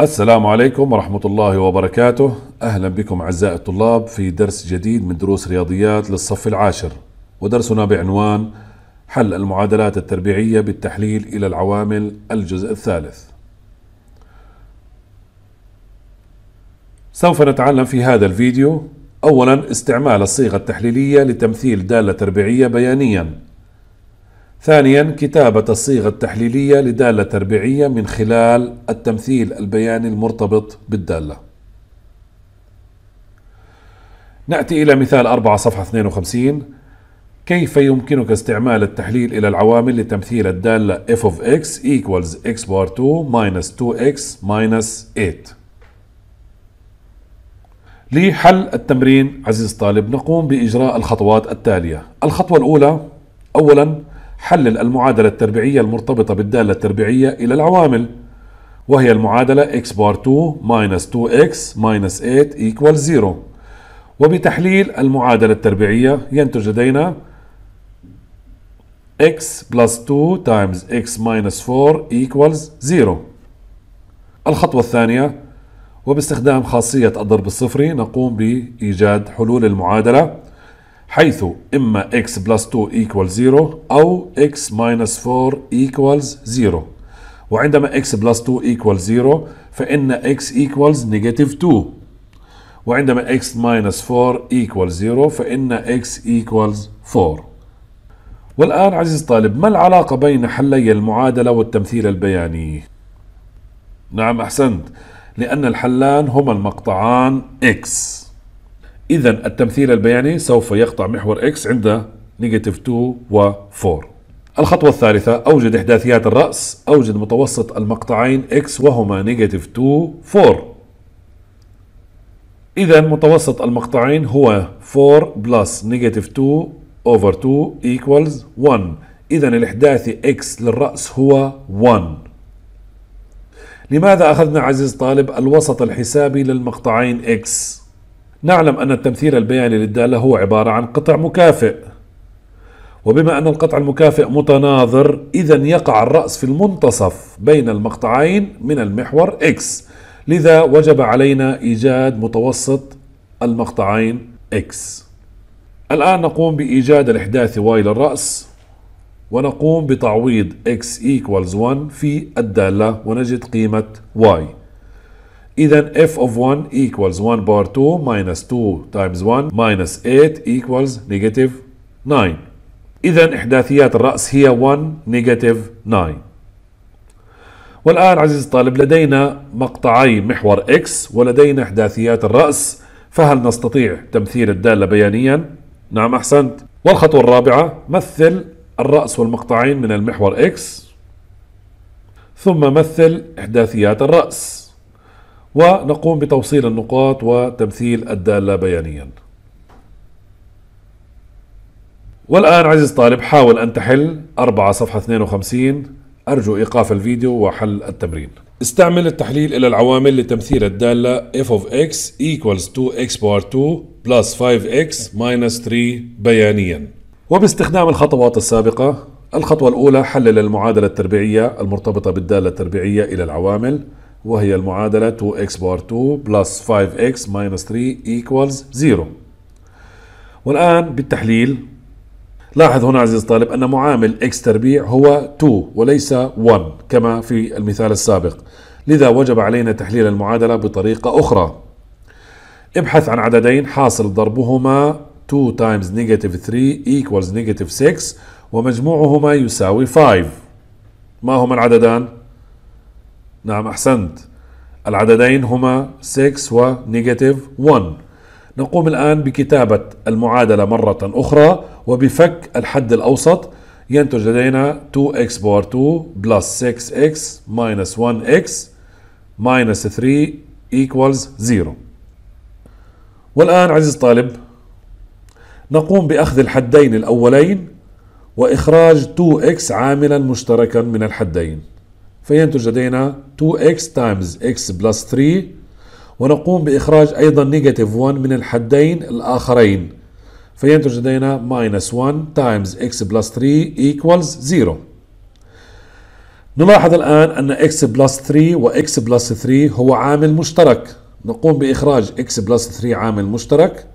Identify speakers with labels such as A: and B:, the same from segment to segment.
A: السلام عليكم ورحمة الله وبركاته أهلا بكم أعزائي الطلاب في درس جديد من دروس رياضيات للصف العاشر ودرسنا بعنوان حل المعادلات التربيعية بالتحليل إلى العوامل الجزء الثالث سوف نتعلم في هذا الفيديو أولا استعمال الصيغة التحليلية لتمثيل دالة تربيعية بيانيا ثانيا كتابة الصيغة التحليلية لدالة تربيعية من خلال التمثيل البياني المرتبط بالدالة نأتي إلى مثال 4 صفحة 52 كيف يمكنك استعمال التحليل إلى العوامل لتمثيل الدالة f of x equals x bar 2 minus 2x minus 8 لحل التمرين عزيز طالب نقوم بإجراء الخطوات التالية الخطوة الأولى أولاً حلل المعادلة التربيعية المرتبطة بالدالة التربيعية إلى العوامل وهي المعادلة x بار 2 minus 2x minus 8 equal 0 وبتحليل المعادلة التربيعية ينتج لدينا x plus 2 times x minus 4 equals 0 الخطوة الثانية وباستخدام خاصية الضرب الصفري نقوم بإيجاد حلول المعادلة حيث إما x plus 2 equals 0 أو x minus 4 equals 0 وعندما x plus 2 equals 0 فإن x equals negative 2 وعندما x minus 4 equals 0 فإن x equals 4 والآن عزيز الطالب ما العلاقة بين حلي المعادلة والتمثيل البياني؟ نعم أحسنت لأن الحلان هما المقطعان x إذا التمثيل البياني سوف يقطع محور X عند نيجاتيف 2 و 4 الخطوة الثالثة أوجد إحداثيات الرأس أوجد متوسط المقطعين X وهما نيجاتيف 2 4 إذا متوسط المقطعين هو 4 بلس نيجاتيف 2 over 2 equals 1 إذا الإحداثي X للرأس هو 1 لماذا أخذنا عزيز طالب الوسط الحسابي للمقطعين X؟ نعلم أن التمثيل البياني للدالة هو عبارة عن قطع مكافئ وبما أن القطع المكافئ متناظر إذا يقع الرأس في المنتصف بين المقطعين من المحور X لذا وجب علينا إيجاد متوسط المقطعين X الآن نقوم بإيجاد الإحداثي Y للرأس ونقوم بتعويض X equals 1 في الدالة ونجد قيمة Y إذا f of 1 equals 1 bar 2 minus 2 times 1 minus 8 equals negative 9 إذا إحداثيات الرأس هي 1 negative 9 والآن عزيزي الطالب لدينا مقطعي محور x ولدينا إحداثيات الرأس فهل نستطيع تمثيل الدالة بيانيا؟ نعم أحسنت والخطوة الرابعة مثل الرأس والمقطعين من المحور x ثم مثل إحداثيات الرأس ونقوم بتوصيل النقاط وتمثيل الدالة بيانيا والآن عزيز طالب حاول أن تحل 4 صفحة 52 أرجو إيقاف الفيديو وحل التمرين استعمل التحليل إلى العوامل لتمثيل الدالة f of x equals 2x power 2 plus 5x minus 3 بيانيا وباستخدام الخطوات السابقة الخطوة الأولى حلل المعادلة التربيعية المرتبطة بالدالة التربيعية إلى العوامل وهي المعادلة 2x بار 2 بلس 5x ماينس 3 ايكوالز 0 والآن بالتحليل لاحظ هنا عزيزي الطالب أن معامل x تربيع هو 2 وليس 1 كما في المثال السابق لذا وجب علينا تحليل المعادلة بطريقة أخرى ابحث عن عددين حاصل ضربهما 2 times negative 3 equals negative 6 ومجموعهما يساوي 5 ما هما العددان؟ نعم أحسنت العددين هما 6 و نيجاتيف 1 نقوم الآن بكتابة المعادلة مرة أخرى وبفك الحد الأوسط ينتج لدينا 2x بار 2 بلس 6x minus 1x minus 3 equals 0 والآن عزيز الطالب نقوم بأخذ الحدين الأولين وإخراج 2x عاملا مشتركا من الحدين فينتج لدينا 2x تايمز x plus 3 ونقوم بإخراج أيضا نيجاتيف 1 من الحدين الآخرين فينتج لدينا minus 1 times x plus 3 equals 0 نلاحظ الآن أن x plus 3 و x plus 3 هو عامل مشترك نقوم بإخراج x plus 3 عامل مشترك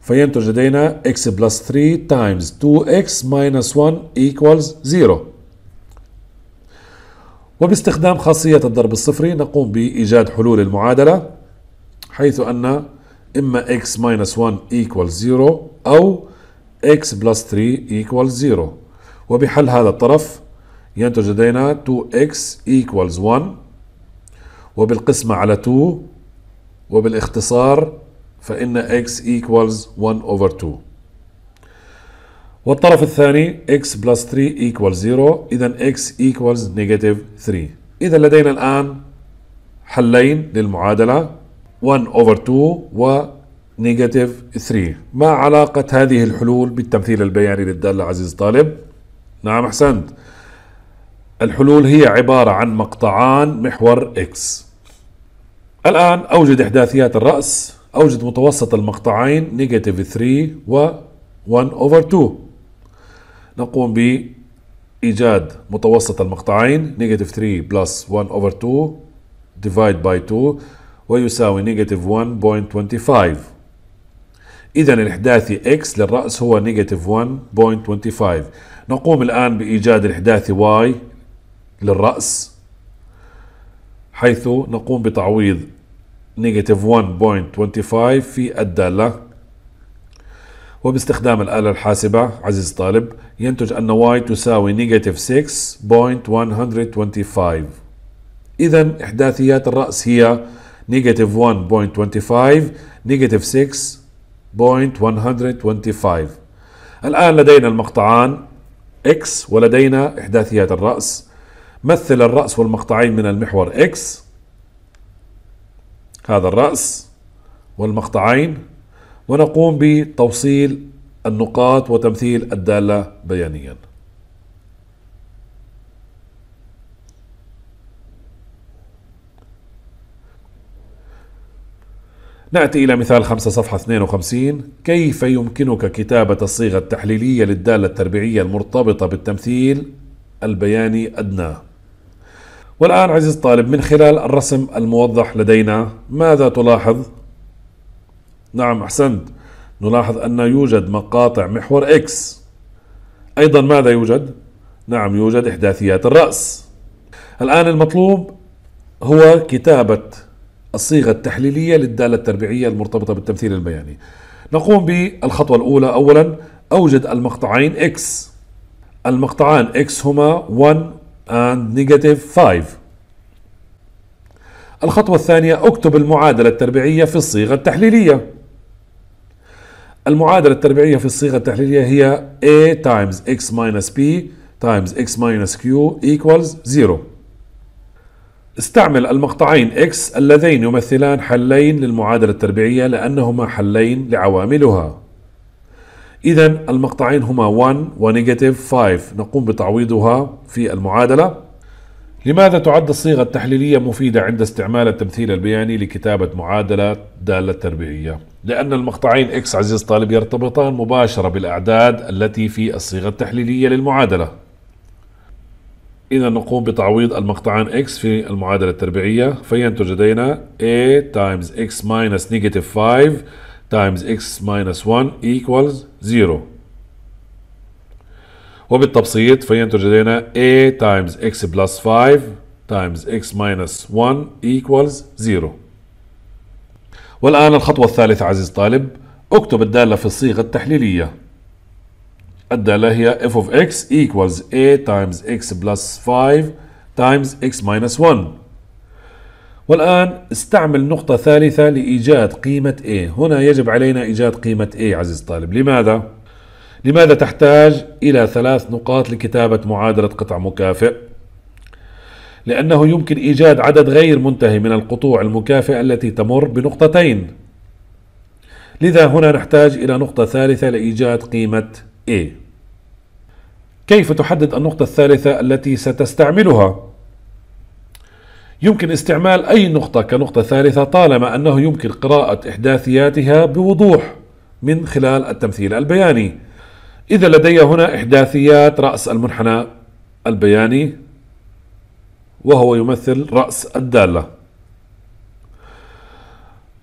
A: فينتج لدينا x plus 3 times 2x minus 1 equals 0 وباستخدام خاصية الضرب الصفري نقوم بإيجاد حلول المعادلة حيث أن إما x 1 equals 0 أو x plus 3 equals 0 وبحل هذا الطرف ينتج لدينا 2x equals 1 وبالقسمة على 2 وبالاختصار فإن x equals 1 over 2 والطرف الثاني x plus 3 equals 0 إذا x equals negative 3 إذا لدينا الآن حلين للمعادلة 1 over 2 و negative 3 ما علاقة هذه الحلول بالتمثيل البياني للدالة عزيز طالب؟ نعم أحسنت الحلول هي عبارة عن مقطعان محور x الآن أوجد إحداثيات الرأس أوجد متوسط المقطعين negative 3 و 1 over 2 نقوم بإيجاد متوسط المقطعين نيجاتيف 3 بلس 1 أوفر 2 ديفايد باي 2 ويساوي نيجاتيف 1.25 إذا الإحداثي x للرأس هو نيجاتيف 1.25 نقوم الآن بإيجاد الإحداثي y للرأس حيث نقوم بتعويض نيجاتيف 1.25 في الدالة وباستخدام الآلة الحاسبة عزيز الطالب ينتج أن y تساوي negative 6.125 إذا إحداثيات الرأس هي negative 1.25 negative 6.125 الآن لدينا المقطعان x ولدينا إحداثيات الرأس مثل الرأس والمقطعين من المحور x هذا الرأس والمقطعين ونقوم بتوصيل النقاط وتمثيل الدالة بيانيا نأتي إلى مثال 5 صفحة 52 كيف يمكنك كتابة الصيغة التحليلية للدالة التربيعية المرتبطة بالتمثيل البياني أدناه والآن عزيز الطالب من خلال الرسم الموضح لدينا ماذا تلاحظ نعم أحسنت نلاحظ أن يوجد مقاطع محور إكس أيضا ماذا يوجد؟ نعم يوجد إحداثيات الرأس الآن المطلوب هو كتابة الصيغة التحليلية للدالة التربيعية المرتبطة بالتمثيل البياني نقوم بالخطوة الأولى أولا أوجد المقطعين X المقطعان X هما 1 and negative 5 الخطوة الثانية اكتب المعادلة التربيعية في الصيغة التحليلية المعادلة التربيعية في الصيغة التحليلية هي A times x minus b times x minus q equals 0 استعمل المقطعين x اللذين يمثلان حلين للمعادلة التربيعية لأنهما حلين لعواملها إذا المقطعين هما 1 و 5 نقوم بتعويضها في المعادلة لماذا تعد الصيغة التحليلية مفيدة عند استعمال التمثيل البياني لكتابة معادلة دالة تربيعية؟ لأن المقطعين X عزيز طالب يرتبطان مباشرة بالأعداد التي في الصيغة التحليلية للمعادلة إذا نقوم بتعويض المقطعان x في المعادلة التربيعية فينتج لدينا a times x minus negative 5 times x minus 1 equals 0 وبالتبسيط فينتج لدينا a times x plus 5 times x minus 1 equals 0 والآن الخطوة الثالثة عزيز طالب اكتب الدالة في الصيغة التحليلية الدالة هي f of x equals a times x plus 5 times x minus 1 والآن استعمل نقطة ثالثة لإيجاد قيمة a هنا يجب علينا إيجاد قيمة a عزيز طالب لماذا؟ لماذا تحتاج إلى ثلاث نقاط لكتابة معادلة قطع مكافئ؟ لأنه يمكن إيجاد عدد غير منتهي من القطوع المكافئة التي تمر بنقطتين لذا هنا نحتاج إلى نقطة ثالثة لإيجاد قيمة A كيف تحدد النقطة الثالثة التي ستستعملها؟ يمكن استعمال أي نقطة كنقطة ثالثة طالما أنه يمكن قراءة إحداثياتها بوضوح من خلال التمثيل البياني إذا لدي هنا إحداثيات رأس المنحنى البياني وهو يمثل رأس الدالة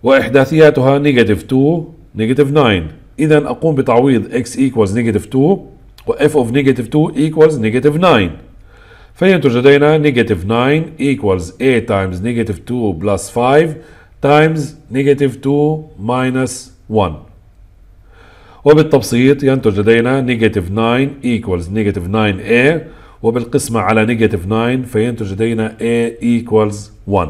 A: وإحداثياتها نيجاتيف 2 نيجاتيف 9 إذا أقوم بتعويض x equals نيجاتيف 2 و f of نيجاتيف 2 equals نيجاتيف 9 فينتج لدينا نيجاتيف 9 equals a times نيجاتيف 2 plus 5 times نيجاتيف 2 minus 1 وبالتبسيط ينتج لدينا نيجاتيف 9 equals نيجاتيف 9a وبالقسمة على نيجاتيف 9 فينتج لدينا a equals 1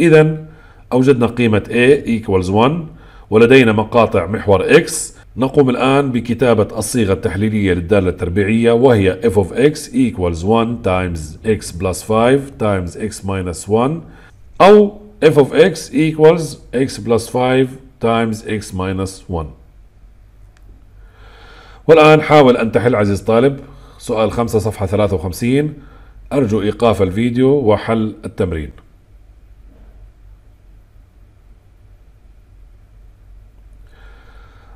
A: إذا أوجدنا قيمة a equals 1 ولدينا مقاطع محور x نقوم الآن بكتابة الصيغة التحليلية للدالة التربيعية وهي f of x equals 1 times x plus 5 times x minus 1 أو f of x equals x plus 5 times x minus 1 والآن حاول أن تحل عزيز طالب سؤال 5 صفحة 53 أرجو إيقاف الفيديو وحل التمرين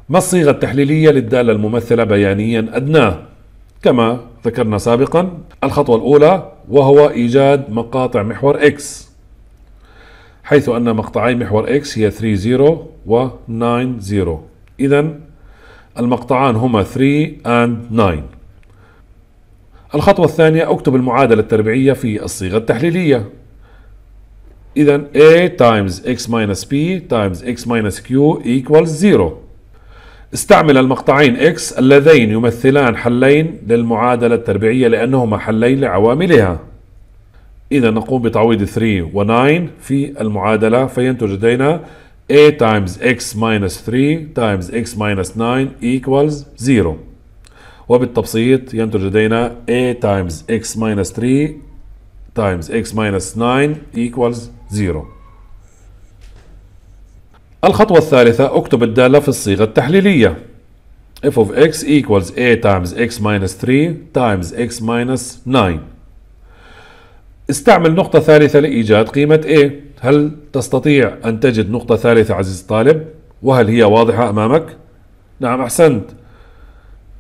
A: ما الصيغة التحليلية للدالة الممثلة بيانيا أدناه؟ كما ذكرنا سابقا الخطوة الأولى وهو إيجاد مقاطع محور X حيث أن مقطعي محور X هي 30 و 90 إذا المقطعان هما 3 and 9 الخطوة الثانية اكتب المعادلة التربيعية في الصيغة التحليلية إذا A times X minus b times X minus Q equals 0 استعمل المقطعين X اللذين يمثلان حلين للمعادلة التربيعية لأنهما حلين لعواملها إذا نقوم بتعويض 3 و 9 في المعادلة فينتج لدينا a times x minus 3 times x minus 9 equals 0 وبالتبسيط ينتج لدينا a times x minus 3 times x minus 9 equals 0 الخطوة الثالثة اكتب الدالة في الصيغة التحليلية f of x equals a times x minus 3 times x minus 9 استعمل نقطة ثالثة لإيجاد قيمة a هل تستطيع أن تجد نقطة ثالثة عزيزي الطالب؟ وهل هي واضحة أمامك؟ نعم أحسنت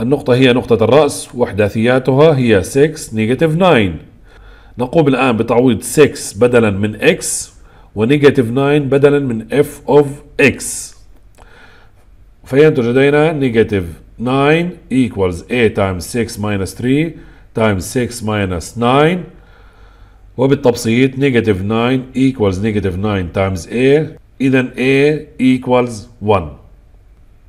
A: النقطة هي نقطة الرأس وأحداثياتها هي 6 نيجاتيف 9 نقوم الآن بتعويض 6 بدلا من x ونيجاتيف 9 بدلا من f of x فينتج لدينا نيجاتيف 9 equals a times 6 minus 3 times 6 minus 9 وبالتبسيط negative 9 equals negative 9 times A إذا A equals 1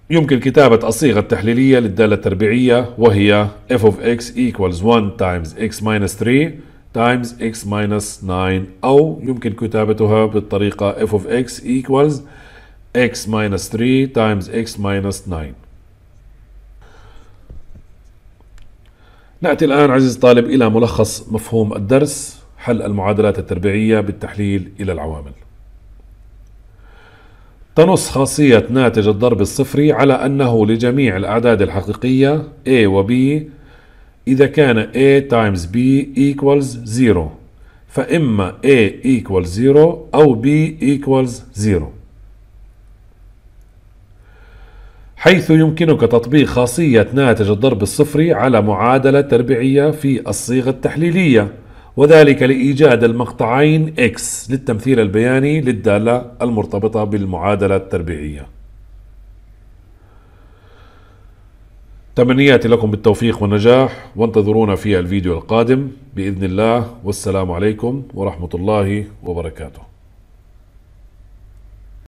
A: يمكن كتابة الصيغة التحليلية للدالة التربيعية وهي f of x equals 1 times x minus 3 times x minus 9 أو يمكن كتابتها بالطريقة f of x equals x minus 3 times x minus 9 نأتي الآن عزيزي الطالب إلى ملخص مفهوم الدرس حل المعادلات التربيعية بالتحليل إلى العوامل تنص خاصية ناتج الضرب الصفري على أنه لجميع الأعداد الحقيقية A و B إذا كان A times B equals 0 فإما A equals 0 أو B equals 0 حيث يمكنك تطبيق خاصية ناتج الضرب الصفري على معادلة تربيعية في الصيغة التحليلية وذلك لإيجاد المقطعين X للتمثيل البياني للدالة المرتبطة بالمعادلة التربيعية تمنياتي لكم بالتوفيق والنجاح وانتظرونا في الفيديو القادم بإذن الله والسلام عليكم ورحمة الله وبركاته